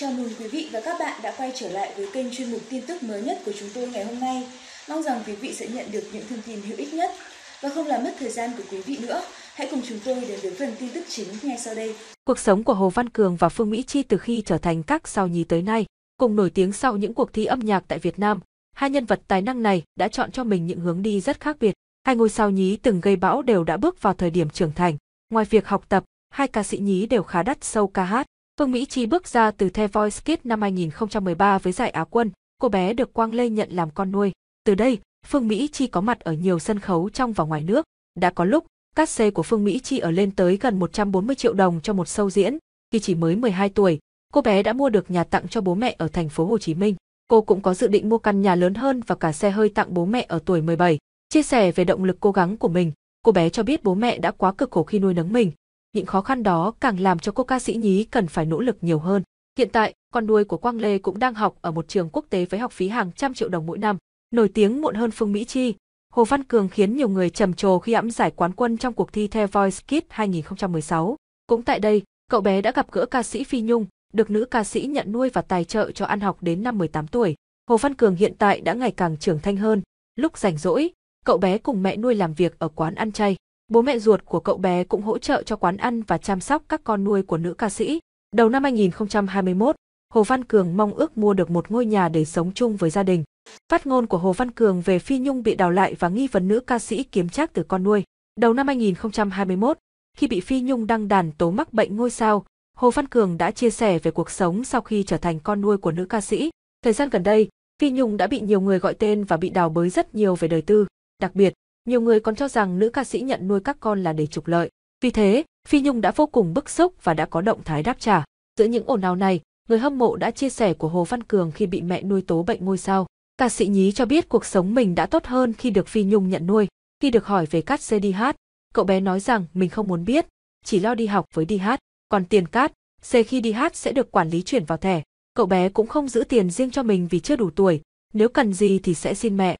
Chào mừng quý vị và các bạn đã quay trở lại với kênh chuyên mục tin tức mới nhất của chúng tôi ngày hôm nay. Mong rằng quý vị sẽ nhận được những thông tin hữu ích nhất. Và không làm mất thời gian của quý vị nữa, hãy cùng chúng tôi đến với phần tin tức chính ngay sau đây. Cuộc sống của Hồ Văn Cường và Phương Mỹ Chi từ khi trở thành các sao nhí tới nay, cùng nổi tiếng sau những cuộc thi âm nhạc tại Việt Nam, hai nhân vật tài năng này đã chọn cho mình những hướng đi rất khác biệt. Hai ngôi sao nhí từng gây bão đều đã bước vào thời điểm trưởng thành. Ngoài việc học tập, hai ca sĩ nhí đều khá đắt sâu ca hát. Phương Mỹ Chi bước ra từ The Voice Kids năm 2013 với giải Á quân, cô bé được Quang Lê nhận làm con nuôi. Từ đây, Phương Mỹ Chi có mặt ở nhiều sân khấu trong và ngoài nước. Đã có lúc, cát xê của Phương Mỹ Chi ở lên tới gần 140 triệu đồng cho một show diễn. Khi chỉ mới 12 tuổi, cô bé đã mua được nhà tặng cho bố mẹ ở thành phố Hồ Chí Minh. Cô cũng có dự định mua căn nhà lớn hơn và cả xe hơi tặng bố mẹ ở tuổi 17. Chia sẻ về động lực cố gắng của mình, cô bé cho biết bố mẹ đã quá cực khổ khi nuôi nấng mình, những khó khăn đó càng làm cho cô ca sĩ nhí cần phải nỗ lực nhiều hơn. Hiện tại, con nuôi của Quang Lê cũng đang học ở một trường quốc tế với học phí hàng trăm triệu đồng mỗi năm. Nổi tiếng muộn hơn Phương Mỹ Chi, Hồ Văn Cường khiến nhiều người trầm trồ khi ẵm giải quán quân trong cuộc thi The Voice Kids 2016. Cũng tại đây, cậu bé đã gặp gỡ ca sĩ Phi Nhung, được nữ ca sĩ nhận nuôi và tài trợ cho ăn học đến năm 18 tuổi. Hồ Văn Cường hiện tại đã ngày càng trưởng thành hơn, lúc rảnh rỗi, cậu bé cùng mẹ nuôi làm việc ở quán ăn chay. Bố mẹ ruột của cậu bé cũng hỗ trợ cho quán ăn và chăm sóc các con nuôi của nữ ca sĩ. Đầu năm 2021, Hồ Văn Cường mong ước mua được một ngôi nhà để sống chung với gia đình. Phát ngôn của Hồ Văn Cường về Phi Nhung bị đào lại và nghi vấn nữ ca sĩ kiếm trác từ con nuôi. Đầu năm 2021, khi bị Phi Nhung đăng đàn tố mắc bệnh ngôi sao, Hồ Văn Cường đã chia sẻ về cuộc sống sau khi trở thành con nuôi của nữ ca sĩ. Thời gian gần đây, Phi Nhung đã bị nhiều người gọi tên và bị đào bới rất nhiều về đời tư. Đặc biệt, nhiều người còn cho rằng nữ ca sĩ nhận nuôi các con là để trục lợi. Vì thế, Phi Nhung đã vô cùng bức xúc và đã có động thái đáp trả. Giữa những ồn ào này, người hâm mộ đã chia sẻ của Hồ Văn Cường khi bị mẹ nuôi tố bệnh ngôi sao. Ca sĩ nhí cho biết cuộc sống mình đã tốt hơn khi được Phi Nhung nhận nuôi. Khi được hỏi về Cát xe đi hát, cậu bé nói rằng mình không muốn biết, chỉ lo đi học với đi hát. Còn tiền Cát, xe khi đi hát sẽ được quản lý chuyển vào thẻ. Cậu bé cũng không giữ tiền riêng cho mình vì chưa đủ tuổi, nếu cần gì thì sẽ xin mẹ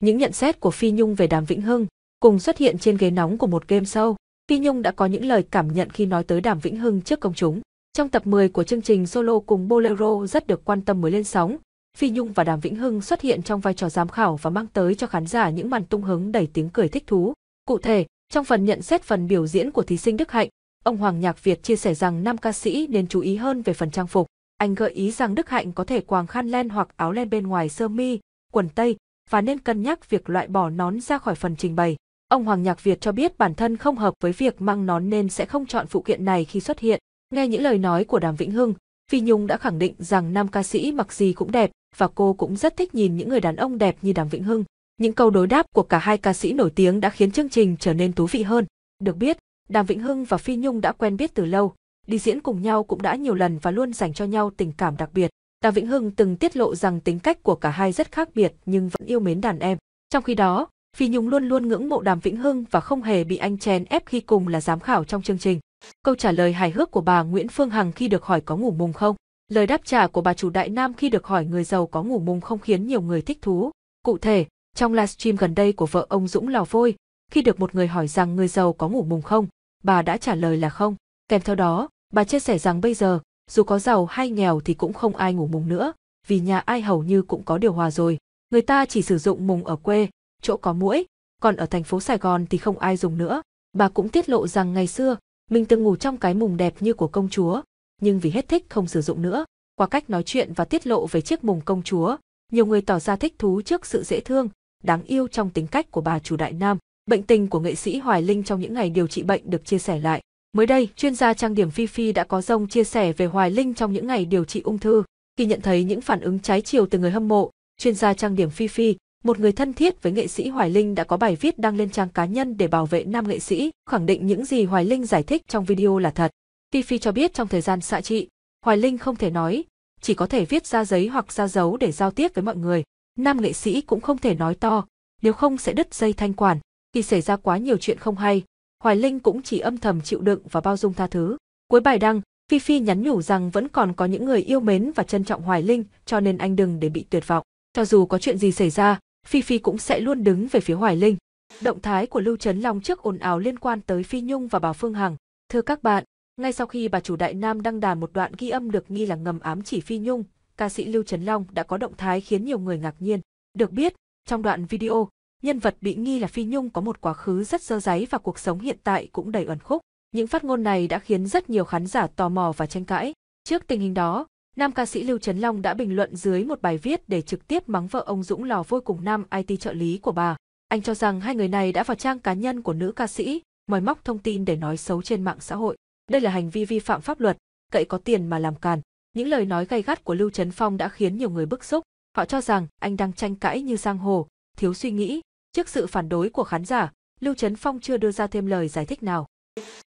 những nhận xét của Phi Nhung về Đàm Vĩnh Hưng cùng xuất hiện trên ghế nóng của một game show. Phi Nhung đã có những lời cảm nhận khi nói tới Đàm Vĩnh Hưng trước công chúng. Trong tập 10 của chương trình solo cùng Bolero rất được quan tâm mới lên sóng, Phi Nhung và Đàm Vĩnh Hưng xuất hiện trong vai trò giám khảo và mang tới cho khán giả những màn tung hứng đầy tiếng cười thích thú. Cụ thể, trong phần nhận xét phần biểu diễn của thí sinh Đức Hạnh, ông Hoàng Nhạc Việt chia sẻ rằng nam ca sĩ nên chú ý hơn về phần trang phục. Anh gợi ý rằng Đức Hạnh có thể quàng khăn len hoặc áo len bên ngoài sơ mi, quần tây, và nên cân nhắc việc loại bỏ nón ra khỏi phần trình bày. Ông Hoàng Nhạc Việt cho biết bản thân không hợp với việc mang nón nên sẽ không chọn phụ kiện này khi xuất hiện. Nghe những lời nói của Đàm Vĩnh Hưng, Phi Nhung đã khẳng định rằng nam ca sĩ mặc gì cũng đẹp và cô cũng rất thích nhìn những người đàn ông đẹp như Đàm Vĩnh Hưng. Những câu đối đáp của cả hai ca sĩ nổi tiếng đã khiến chương trình trở nên thú vị hơn. Được biết, Đàm Vĩnh Hưng và Phi Nhung đã quen biết từ lâu, đi diễn cùng nhau cũng đã nhiều lần và luôn dành cho nhau tình cảm đặc biệt. Đàm Vĩnh Hưng từng tiết lộ rằng tính cách của cả hai rất khác biệt nhưng vẫn yêu mến đàn em. Trong khi đó, Phi Nhung luôn luôn ngưỡng mộ Đàm Vĩnh Hưng và không hề bị anh chèn ép khi cùng là giám khảo trong chương trình. Câu trả lời hài hước của bà Nguyễn Phương Hằng khi được hỏi có ngủ mùng không? Lời đáp trả của bà chủ Đại Nam khi được hỏi người giàu có ngủ mùng không khiến nhiều người thích thú. Cụ thể, trong livestream gần đây của vợ ông Dũng Lò vôi, khi được một người hỏi rằng người giàu có ngủ mùng không, bà đã trả lời là không. Kèm theo đó, bà chia sẻ rằng bây giờ, dù có giàu hay nghèo thì cũng không ai ngủ mùng nữa, vì nhà ai hầu như cũng có điều hòa rồi. Người ta chỉ sử dụng mùng ở quê, chỗ có mũi, còn ở thành phố Sài Gòn thì không ai dùng nữa. Bà cũng tiết lộ rằng ngày xưa, mình từng ngủ trong cái mùng đẹp như của công chúa, nhưng vì hết thích không sử dụng nữa. Qua cách nói chuyện và tiết lộ về chiếc mùng công chúa, nhiều người tỏ ra thích thú trước sự dễ thương, đáng yêu trong tính cách của bà chủ Đại Nam. Bệnh tình của nghệ sĩ Hoài Linh trong những ngày điều trị bệnh được chia sẻ lại. Mới đây, chuyên gia trang điểm Phi Phi đã có dòng chia sẻ về Hoài Linh trong những ngày điều trị ung thư. Khi nhận thấy những phản ứng trái chiều từ người hâm mộ, chuyên gia trang điểm Phi Phi, một người thân thiết với nghệ sĩ Hoài Linh đã có bài viết đăng lên trang cá nhân để bảo vệ nam nghệ sĩ, khẳng định những gì Hoài Linh giải thích trong video là thật. Phi Phi cho biết trong thời gian xạ trị, Hoài Linh không thể nói, chỉ có thể viết ra giấy hoặc ra dấu để giao tiếp với mọi người. Nam nghệ sĩ cũng không thể nói to, nếu không sẽ đứt dây thanh quản. Khi xảy ra quá nhiều chuyện không hay, Hoài Linh cũng chỉ âm thầm chịu đựng và bao dung tha thứ. Cuối bài đăng, Phi Phi nhắn nhủ rằng vẫn còn có những người yêu mến và trân trọng Hoài Linh, cho nên anh đừng để bị tuyệt vọng. Cho dù có chuyện gì xảy ra, Phi Phi cũng sẽ luôn đứng về phía Hoài Linh. Động thái của Lưu Trấn Long trước ồn ào liên quan tới Phi Nhung và Bảo Phương Hằng. Thưa các bạn, ngay sau khi bà chủ Đại Nam đăng đàn một đoạn ghi âm được nghi là ngầm ám chỉ Phi Nhung, ca sĩ Lưu Trấn Long đã có động thái khiến nhiều người ngạc nhiên. Được biết, trong đoạn video, nhân vật bị nghi là Phi Nhung có một quá khứ rất dơ giấy và cuộc sống hiện tại cũng đầy ẩn khúc. Những phát ngôn này đã khiến rất nhiều khán giả tò mò và tranh cãi. Trước tình hình đó, nam ca sĩ Lưu Trấn Long đã bình luận dưới một bài viết để trực tiếp mắng vợ ông Dũng lò vôi cùng nam IT trợ lý của bà. Anh cho rằng hai người này đã vào trang cá nhân của nữ ca sĩ, moi móc thông tin để nói xấu trên mạng xã hội. Đây là hành vi vi phạm pháp luật, cậy có tiền mà làm càn. Những lời nói gay gắt của Lưu Trấn Phong đã khiến nhiều người bức xúc. Họ cho rằng anh đang tranh cãi như giang hồ, thiếu suy nghĩ, Trước sự phản đối của khán giả, Lưu Trấn Phong chưa đưa ra thêm lời giải thích nào.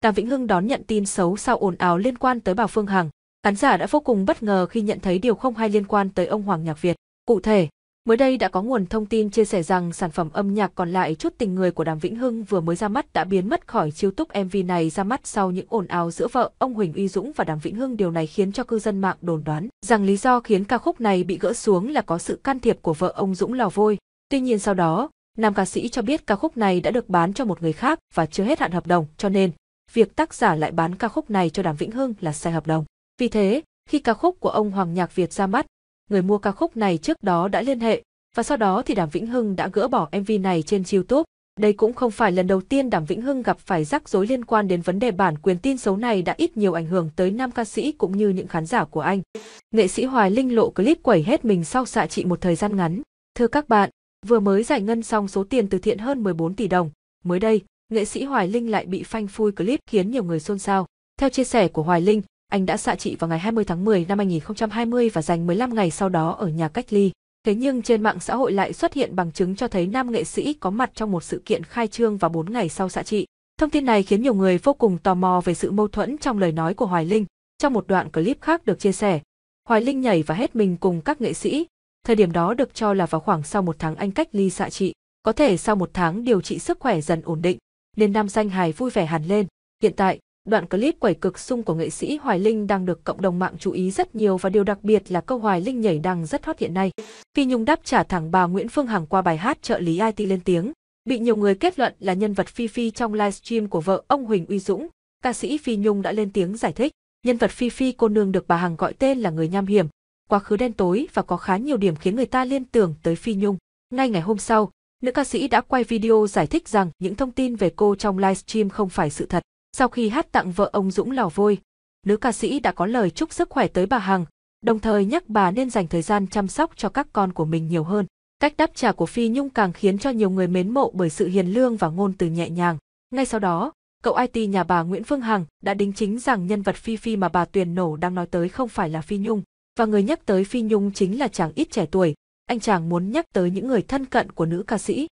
Đàm Vĩnh Hưng đón nhận tin xấu sau ồn ào liên quan tới Bảo Phương Hằng. Khán giả đã vô cùng bất ngờ khi nhận thấy điều không hay liên quan tới ông Hoàng Nhạc Việt. Cụ thể, mới đây đã có nguồn thông tin chia sẻ rằng sản phẩm âm nhạc còn lại chút tình người của Đàm Vĩnh Hưng vừa mới ra mắt đã biến mất khỏi chiêu túc MV này ra mắt sau những ồn ào giữa vợ ông Huỳnh Uy Dũng và Đàm Vĩnh Hưng điều này khiến cho cư dân mạng đồn đoán rằng lý do khiến ca khúc này bị gỡ xuống là có sự can thiệp của vợ ông Dũng lò vôi. Tuy nhiên sau đó, nam ca sĩ cho biết ca khúc này đã được bán cho một người khác và chưa hết hạn hợp đồng, cho nên việc tác giả lại bán ca khúc này cho Đàm Vĩnh Hưng là sai hợp đồng. Vì thế, khi ca khúc của ông Hoàng Nhạc Việt ra mắt, người mua ca khúc này trước đó đã liên hệ và sau đó thì Đàm Vĩnh Hưng đã gỡ bỏ MV này trên YouTube. Đây cũng không phải lần đầu tiên Đàm Vĩnh Hưng gặp phải rắc rối liên quan đến vấn đề bản quyền tin xấu này đã ít nhiều ảnh hưởng tới nam ca sĩ cũng như những khán giả của anh. Nghệ sĩ Hoài Linh lộ clip quẩy hết mình sau xạ trị một thời gian ngắn. Thưa các bạn, Vừa mới giải ngân xong số tiền từ thiện hơn 14 tỷ đồng, mới đây, nghệ sĩ Hoài Linh lại bị phanh phui clip khiến nhiều người xôn xao. Theo chia sẻ của Hoài Linh, anh đã xạ trị vào ngày 20 tháng 10 năm 2020 và dành 15 ngày sau đó ở nhà cách ly. Thế nhưng trên mạng xã hội lại xuất hiện bằng chứng cho thấy nam nghệ sĩ có mặt trong một sự kiện khai trương vào 4 ngày sau xạ trị. Thông tin này khiến nhiều người vô cùng tò mò về sự mâu thuẫn trong lời nói của Hoài Linh. Trong một đoạn clip khác được chia sẻ, Hoài Linh nhảy và hết mình cùng các nghệ sĩ, thời điểm đó được cho là vào khoảng sau một tháng anh cách ly xạ trị, có thể sau một tháng điều trị sức khỏe dần ổn định, nên nam danh hài vui vẻ hẳn lên. Hiện tại, đoạn clip quẩy cực sung của nghệ sĩ Hoài Linh đang được cộng đồng mạng chú ý rất nhiều và điều đặc biệt là câu Hoài Linh nhảy đang rất hot hiện nay. Phi Nhung đáp trả thẳng bà Nguyễn Phương Hằng qua bài hát trợ lý IT lên tiếng, bị nhiều người kết luận là nhân vật Phi Phi trong livestream của vợ ông Huỳnh Uy Dũng. Ca sĩ Phi Nhung đã lên tiếng giải thích, nhân vật Phi Phi cô nương được bà Hằng gọi tên là người nham hiểm, quá khứ đen tối và có khá nhiều điểm khiến người ta liên tưởng tới Phi Nhung. Ngay ngày hôm sau, nữ ca sĩ đã quay video giải thích rằng những thông tin về cô trong livestream không phải sự thật. Sau khi hát tặng vợ ông Dũng lò vôi, nữ ca sĩ đã có lời chúc sức khỏe tới bà Hằng, đồng thời nhắc bà nên dành thời gian chăm sóc cho các con của mình nhiều hơn. Cách đáp trả của Phi Nhung càng khiến cho nhiều người mến mộ bởi sự hiền lương và ngôn từ nhẹ nhàng. Ngay sau đó, cậu IT nhà bà Nguyễn Phương Hằng đã đính chính rằng nhân vật Phi Phi mà bà Tuyền nổ đang nói tới không phải là Phi Nhung, và người nhắc tới Phi Nhung chính là chàng ít trẻ tuổi, anh chàng muốn nhắc tới những người thân cận của nữ ca sĩ.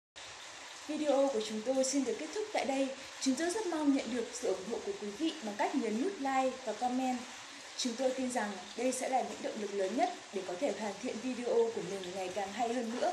Video của chúng tôi xin được kết thúc tại đây. Chúng tôi rất mong nhận được sự ủng hộ của quý vị bằng cách nhấn nút like và comment. Chúng tôi tin rằng đây sẽ là những động lực lớn nhất để có thể hoàn thiện video của mình ngày càng hay hơn nữa.